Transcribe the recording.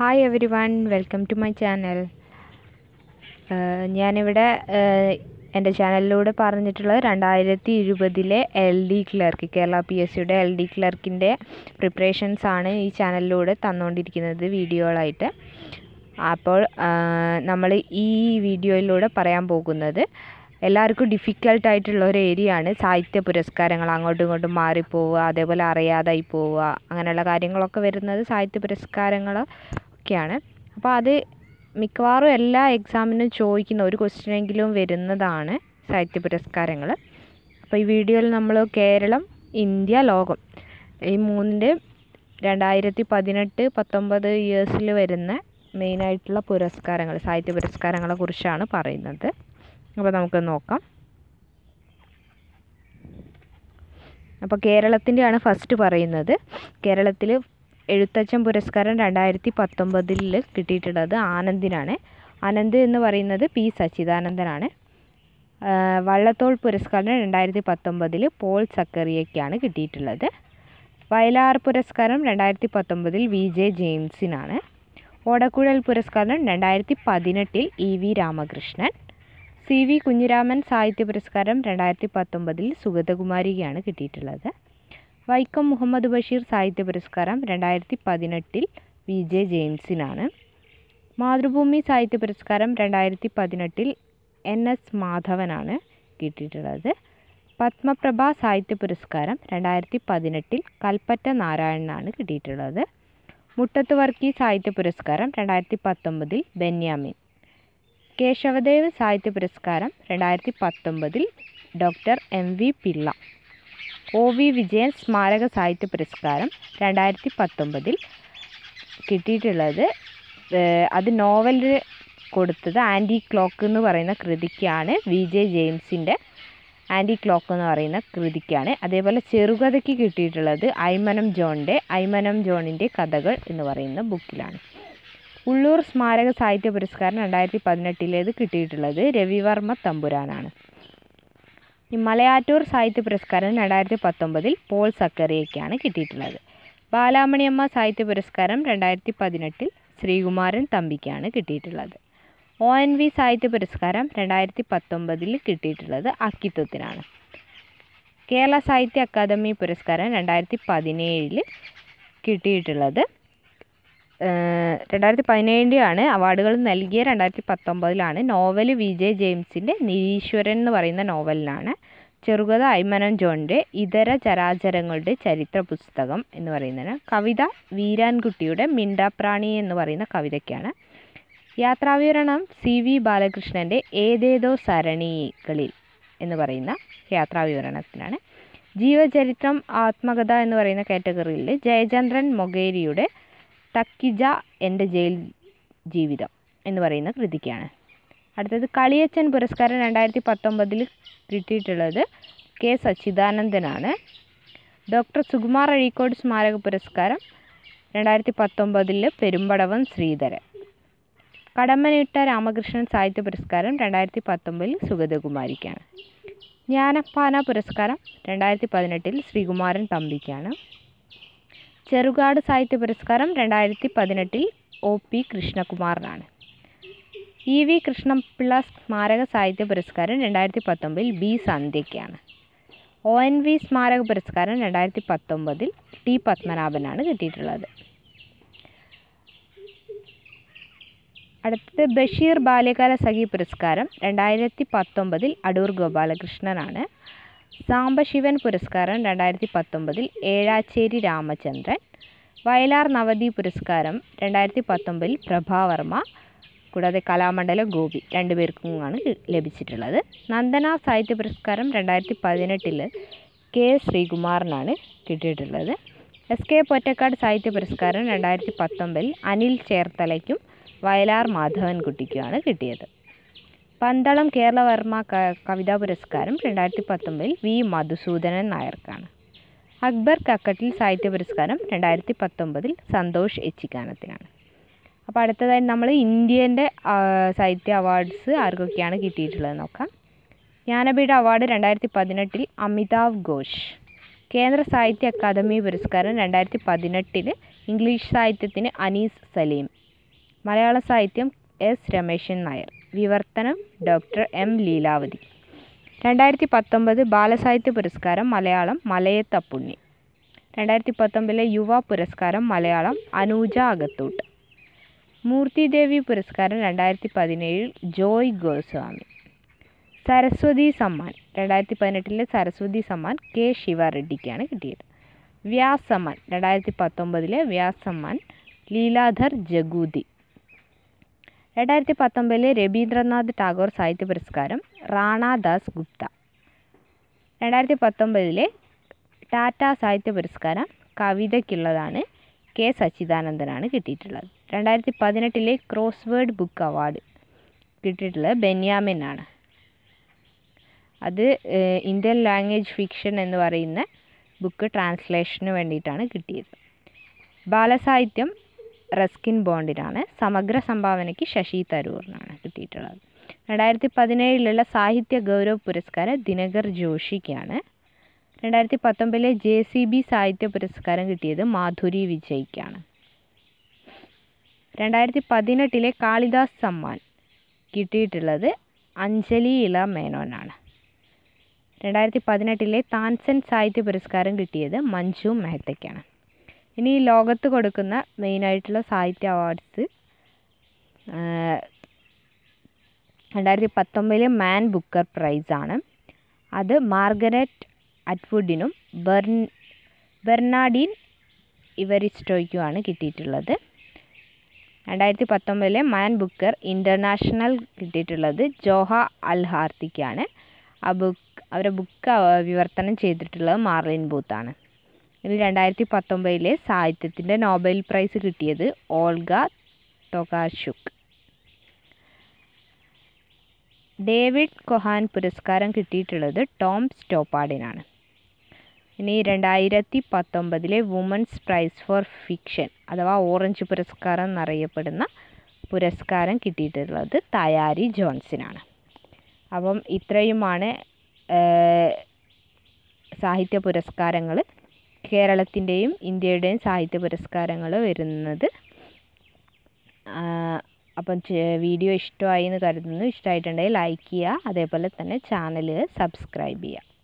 hi everyone welcome to my channel ഞാനിവിടെ uh, എൻ്റെ ചാനലിലൂടെ പറഞ്ഞിട്ടുള്ളത് രണ്ടായിരത്തി ഇരുപതിലെ L D clerk Kerala P S സിയുടെ എൽ ഡി ക്ലർക്കിൻ്റെ പ്രിപ്പറേഷൻസ് ആണ് ഈ ചാനലിലൂടെ തന്നുകൊണ്ടിരിക്കുന്നത് വീഡിയോകളായിട്ട് അപ്പോൾ നമ്മൾ ഈ വീഡിയോയിലൂടെ പറയാൻ പോകുന്നത് എല്ലാവർക്കും ഡിഫിക്കൽട്ടായിട്ടുള്ള ഒരു ഏരിയ ആണ് സാഹിത്യ പുരസ്കാരങ്ങൾ അങ്ങോട്ടും ഇങ്ങോട്ടും മാറിപ്പോവുക അതേപോലെ അറിയാതായി പോവുക അങ്ങനെയുള്ള കാര്യങ്ങളൊക്കെ വരുന്നത് സാഹിത്യ പുരസ്കാരങ്ങൾ ഒക്കെയാണ് അപ്പോൾ അത് മിക്കവാറും എല്ലാ എക്സാമിനും ചോദിക്കുന്ന ഒരു ക്വസ്റ്റ്യനെങ്കിലും വരുന്നതാണ് സാഹിത്യ പുരസ്കാരങ്ങൾ അപ്പോൾ ഈ വീഡിയോയിൽ നമ്മൾ കേരളം ഇന്ത്യ ലോകം ഈ മൂന്നിൻ്റെ രണ്ടായിരത്തി പതിനെട്ട് പത്തൊമ്പത് ഇയേഴ്സിൽ വരുന്ന മെയിനായിട്ടുള്ള പുരസ്കാരങ്ങൾ സാഹിത്യ പുരസ്കാരങ്ങളെ കുറിച്ചാണ് പറയുന്നത് അപ്പോൾ നമുക്ക് നോക്കാം അപ്പോൾ കേരളത്തിൻ്റെയാണ് ഫസ്റ്റ് പറയുന്നത് കേരളത്തിൽ എഴുത്തച്ഛൻ പുരസ്കാരം രണ്ടായിരത്തി പത്തൊമ്പതിൽ കിട്ടിയിട്ടുള്ളത് ആനന്ദിനാണ് ആനന്ദ് എന്ന് പറയുന്നത് പി സച്ചിദാനന്ദനാണ് വള്ളത്തോൾ പുരസ്കാരം രണ്ടായിരത്തി പത്തൊമ്പതിൽ പോൾ സക്കറിയയ്ക്കാണ് കിട്ടിയിട്ടുള്ളത് വയലാർ പുരസ്കാരം രണ്ടായിരത്തി പത്തൊമ്പതിൽ വി ജെ ജെയിംസിനാണ് ഓടക്കുഴൽ പുരസ്കാരം രണ്ടായിരത്തി പതിനെട്ടിൽ E V Ramakrishnan C V Kunhiraman സാഹിത്യ പുരസ്കാരം രണ്ടായിരത്തി പത്തൊമ്പതിൽ സുഗതകുമാരിക്കാണ് കിട്ടിയിട്ടുള്ളത് വൈക്കം മുഹമ്മദ് ബഷീർ സാഹിത്യ പുരസ്കാരം രണ്ടായിരത്തി പതിനെട്ടിൽ വി ജെ ജെയിംസിനാണ് മാതൃഭൂമി സാഹിത്യ പുരസ്കാരം രണ്ടായിരത്തി പതിനെട്ടിൽ എൻ എസ് മാധവനാണ് കിട്ടിയിട്ടുള്ളത് പത്മപ്രഭ സാഹിത്യ പുരസ്കാരം രണ്ടായിരത്തി പതിനെട്ടിൽ കൽപ്പറ്റ നാരായണനാണ് കിട്ടിയിട്ടുള്ളത് മുട്ടത്ത് വർക്കി സാഹിത്യ പുരസ്കാരം രണ്ടായിരത്തി പത്തൊമ്പതിൽ ബെന്യാമിൻ കേശവദേവ് സാഹിത്യ പുരസ്കാരം രണ്ടായിരത്തി പത്തൊമ്പതിൽ doctor M V Pillai O V Vijayan സ്മാരക സാഹിത്യ പുരസ്കാരം രണ്ടായിരത്തി പത്തൊമ്പതിൽ കിട്ടിയിട്ടുള്ളത് അത് നോവലിൽ കൊടുത്തത് ആൻറ്റി ക്ലോക്ക് എന്ന് പറയുന്ന കൃതിക്കാണ് വി ജെ ജെയിംസിൻ്റെ ആൻറ്റി ക്ലോക്ക് എന്ന് പറയുന്ന കൃതിക്കാണ് അതേപോലെ ചെറുകഥയ്ക്ക് കിട്ടിയിട്ടുള്ളത് ഐമനം ജോണിൻ്റെ ഐമനം ജോണിൻ്റെ കഥകൾ എന്ന് പറയുന്ന ബുക്കിലാണ് ഉള്ളൂർ സ്മാരക സാഹിത്യ പുരസ്കാരം രണ്ടായിരത്തി പതിനെട്ടിലേത് കിട്ടിയിട്ടുള്ളത് രവിവർമ്മ തമ്പുരാനാണ് മലയാറ്റൂർ സാഹിത്യ പുരസ്കാരം രണ്ടായിരത്തി പത്തൊമ്പതിൽ പോൾ സക്കറിയയ്ക്കാണ് കിട്ടിയിട്ടുള്ളത് ബാലാമണിയമ്മ സാഹിത്യ പുരസ്കാരം രണ്ടായിരത്തി പതിനെട്ടിൽ ശ്രീകുമാരൻ തമ്പിക്കാണ് കിട്ടിയിട്ടുള്ളത് ഒ എൻ വി സാഹിത്യ പുരസ്കാരം രണ്ടായിരത്തി പത്തൊമ്പതിൽ കിട്ടിയിട്ടുള്ളത് അക്കിത്വത്തിനാണ് കേരള സാഹിത്യ അക്കാദമി പുരസ്കാരം രണ്ടായിരത്തി പതിനേഴിൽ കിട്ടിയിട്ടുള്ളത് രണ്ടായിരത്തി പതിനേഴിൻ്റെയാണ് അവാർഡുകൾ നൽകിയ രണ്ടായിരത്തി പത്തൊമ്പതിലാണ് നോവൽ വി ജെ ജെയിംസിൻ്റെ നിരീശ്വരൻ എന്ന് പറയുന്ന നോവലിനാണ് ചെറുകഥ ഐമനം ജോണിൻ്റെ ഇതര ചരാചരങ്ങളുടെ ചരിത്ര പുസ്തകം എന്ന് പറയുന്നതിന് കവിത വീരാൻകുട്ടിയുടെ മിണ്ടാപ്രാണി എന്ന് പറയുന്ന കവിതയ്ക്കാണ് യാത്രാവിവരണം സി വി ബാലകൃഷ്ണൻ്റെ ഏതേതോ സരണികളിൽ എന്ന് പറയുന്ന യാത്രാവിവരണത്തിനാണ് ജീവചരിത്രം ആത്മകഥ എന്ന് പറയുന്ന കാറ്റഗറിയിൽ ജയചന്ദ്രൻ മൊഗേരിയുടെ തക്കിജ എൻ്റെ ജയിൽ ജീവിതം എന്ന് പറയുന്ന കൃതിക്കാണ് അടുത്തത് കളിയച്ചൻ പുരസ്കാരം രണ്ടായിരത്തി പത്തൊമ്പതിൽ കിട്ടിയിട്ടുള്ളത് കെ സച്ചിദാനന്ദനാണ് ഡോക്ടർ സുകുമാർ അഴീക്കോട് സ്മാരക പുരസ്കാരം രണ്ടായിരത്തി പത്തൊമ്പതിൽ പെരുമ്പടവൻ ശ്രീധരൻ കടമ്മനിട്ട രാമകൃഷ്ണൻ സാഹിത്യ പുരസ്കാരം രണ്ടായിരത്തി പത്തൊമ്പതിൽ സുഗതകുമാരിക്കാണ് ജ്ഞാനപ്പാന പുരസ്കാരം രണ്ടായിരത്തി പതിനെട്ടിൽ ശ്രീകുമാരൻ തമ്പിക്കാണ് ചെറുകാട് സാഹിത്യ പുരസ്കാരം രണ്ടായിരത്തി പതിനെട്ടിൽ ഒ പി കൃഷ്ണകുമാറിനാണ് ഇ വി കൃഷ്ണപിള്ള സ്മാരക സാഹിത്യ പുരസ്കാരം രണ്ടായിരത്തി പത്തൊമ്പതിൽ ബി സന്ധ്യയ്ക്കാണ് ഒ എൻ വി സ്മാരക പുരസ്കാരം രണ്ടായിരത്തി പത്തൊമ്പതിൽ ടി പത്മനാഭനാണ് കിട്ടിയിട്ടുള്ളത് അടുത്തത് ബഷീർ ബാല്യകാല സഖി പുരസ്കാരം രണ്ടായിരത്തി പത്തൊമ്പതിൽ അടൂർ ഗോപാലകൃഷ്ണനാണ് സാംബശിവൻ പുരസ്കാരം രണ്ടായിരത്തി പത്തൊമ്പതിൽ ഏഴാച്ചേരി രാമചന്ദ്രൻ വയലാർ നവതി പുരസ്കാരം രണ്ടായിരത്തി പത്തൊമ്പതിൽ പ്രഭാവർമ്മ കൂടാതെ കലാമണ്ഡലം ഗോപി രണ്ടുപേർക്കുമാണ് ലഭിച്ചിട്ടുള്ളത് നന്ദന സാഹിത്യ പുരസ്കാരം രണ്ടായിരത്തി പതിനെട്ടിൽ കെ ശ്രീകുമാറിനാണ് കിട്ടിയിട്ടുള്ളത് എസ് കെ പൊറ്റക്കാട് സാഹിത്യ പുരസ്കാരം രണ്ടായിരത്തി പത്തൊമ്പതിൽ അനിൽ ചേർത്തലയ്ക്കും വയലാർ മാധവൻകുട്ടിക്കുമാണ് കിട്ടിയത് പന്തളം കേരളവർമ്മ കവിതാ പുരസ്കാരം രണ്ടായിരത്തി പത്തൊമ്പതിൽ വി മധുസൂദനൻ നായർക്കാണ് അക്ബർ കക്കട്ടിൽ സാഹിത്യ പുരസ്കാരം രണ്ടായിരത്തി പത്തൊമ്പതിൽ സന്തോഷ് എച്ചിക്കാനത്തിനാണ് അപ്പോൾ അടുത്തതായി നമ്മൾ ഇന്ത്യൻ്റെ സാഹിത്യ അവാർഡ്സ് ആർക്കൊക്കെയാണ് കിട്ടിയിട്ടുള്ളത് നോക്കാം ജ്ഞാനപീഠ അവാർഡ് രണ്ടായിരത്തി പതിനെട്ടിൽ അമിതാവ് ഘോഷ് കേന്ദ്ര സാഹിത്യ അക്കാദമി പുരസ്കാരം രണ്ടായിരത്തി പതിനെട്ടിൽ ഇംഗ്ലീഷ് സാഹിത്യത്തിന് അനീസ് സലീം മലയാള സാഹിത്യം എസ് രമേശൻ നായർ വിവർത്തനം ഡോക്ടർ എം ലീലാവതി രണ്ടായിരത്തി പത്തൊമ്പത് ബാലസാഹിത്യ പുരസ്കാരം മലയാളം മലയത്തപ്പുണ്ണി രണ്ടായിരത്തി പത്തൊമ്പതിലെ യുവ പുരസ്കാരം മലയാളം അനൂജ അകത്തൂട്ട് മൂർത്തിദേവി പുരസ്കാരം രണ്ടായിരത്തി പതിനേഴിൽ ജോയ് ഗോസ്വാമി സരസ്വതി സമ്മാൻ രണ്ടായിരത്തി പതിനെട്ടിലെ സരസ്വതി സമ്മാൻ കെ ശിവ റെഡ്ഡിക്കാണ് കിട്ടിയത് വ്യാസമ്മാൻ രണ്ടായിരത്തി പത്തൊമ്പതിലെ വ്യാസമ്മാൻ ലീലാധർ ജഗൂതി രണ്ടായിരത്തി പത്തൊമ്പതിലെ രവീന്ദ്രനാഥ് ടാഗോർ സാഹിത്യ പുരസ്കാരം റാണാദാസ് ഗുപ്ത രണ്ടായിരത്തി പത്തൊമ്പതിലെ ടാറ്റ സാഹിത്യ പുരസ്കാരം കവിതയ്ക്കുള്ളതാണ് കെ സച്ചിദാനന്ദനാണ് കിട്ടിയിട്ടുള്ളത് രണ്ടായിരത്തി പതിനെട്ടിലെ ക്രോസ് വേർഡ് ബുക്ക് അവാർഡ് കിട്ടിയിട്ടുള്ളത് ആണ് അത് ഇന്ത്യൻ ലാംഗ്വേജ് ഫിക്ഷൻ എന്ന് പറയുന്ന ബുക്ക് ട്രാൻസ്ലേഷന് വേണ്ടിയിട്ടാണ് കിട്ടിയത് ബാലസാഹിത്യം റെസ്കിൻ ബോണ്ടിനാണ് സമഗ്ര സംഭാവനയ്ക്ക് ശശി തരൂറിനാണ് കിട്ടിയിട്ടുള്ളത് രണ്ടായിരത്തി പതിനേഴിലുള്ള സാഹിത്യ ഗൗരവ പുരസ്കാരം ദിനകർ ജോഷിക്കാണ് രണ്ടായിരത്തി പത്തൊമ്പതിലെ ജെ സി ബി സാഹിത്യ പുരസ്കാരം കിട്ടിയത് മാധുരി വിജയ്ക്കാണ് രണ്ടായിരത്തി പതിനെട്ടിലെ കാളിദാസ് സമ്മാൻ കിട്ടിയിട്ടുള്ളത് അഞ്ജലി ഇള മേനോനാണ് രണ്ടായിരത്തി പതിനെട്ടിലെ താൻസൻ സാഹിത്യ പുരസ്കാരം കിട്ടിയത് മഞ്ജു മെഹത്തയ്ക്കാണ് ഇനി ഈ ലോകത്ത് കൊടുക്കുന്ന മെയിനായിട്ടുള്ള സാഹിത്യ അവാർഡ്സ് രണ്ടായിരത്തി പത്തൊമ്പതിലെ മാൻ ബുക്കർ പ്രൈസാണ് അത് മാർഗരറ്റ് അറ്റ്വുഡിനും ബെർ ബെർണാഡിൻ ഇവരിസ്റ്റോയ്ക്കുമാണ് കിട്ടിയിട്ടുള്ളത് രണ്ടായിരത്തി പത്തൊമ്പതിലെ മാൻ ബുക്കർ ഇൻ്റർനാഷണൽ കിട്ടിയിട്ടുള്ളത് ജോഹ അൽഹാർത്തിക്കാണ് ആ ബുക്ക് അവരുടെ ബുക്ക് വിവർത്തനം ചെയ്തിട്ടുള്ളത് മാർലിൻ ബൂത്താണ് ഇനി രണ്ടായിരത്തി പത്തൊമ്പതിലെ സാഹിത്യത്തിൻ്റെ നോബൽ പ്രൈസ് കിട്ടിയത് ഓൾഗ തൊകാശുക് ഡേവിഡ് കൊഹാൻ പുരസ്കാരം കിട്ടിയിട്ടുള്ളത് ടോം സ്റ്റോപ്പാഡിനാണ് ഇനി രണ്ടായിരത്തി പത്തൊമ്പതിലെ വുമൻസ് പ്രൈസ് ഫോർ ഫിക്ഷൻ അഥവാ ഓറഞ്ച് പുരസ്കാരം എന്നറിയപ്പെടുന്ന പുരസ്കാരം കിട്ടിയിട്ടുള്ളത് തയാരി ജോൺസിനാണ് അപ്പം ഇത്രയുമാണ് സാഹിത്യ പുരസ്കാരങ്ങൾ കേരളത്തിൻ്റെയും ഇന്ത്യയുടെയും സാഹിത്യ പുരസ്കാരങ്ങൾ വരുന്നത് അപ്പം വീഡിയോ ഇഷ്ടമായി എന്ന് കരുതുന്നു ഇഷ്ടമായിട്ടുണ്ടെങ്കിൽ ലൈക്ക് ചെയ്യുക അതേപോലെ തന്നെ ചാനൽ സബ്സ്ക്രൈബ് ചെയ്യുക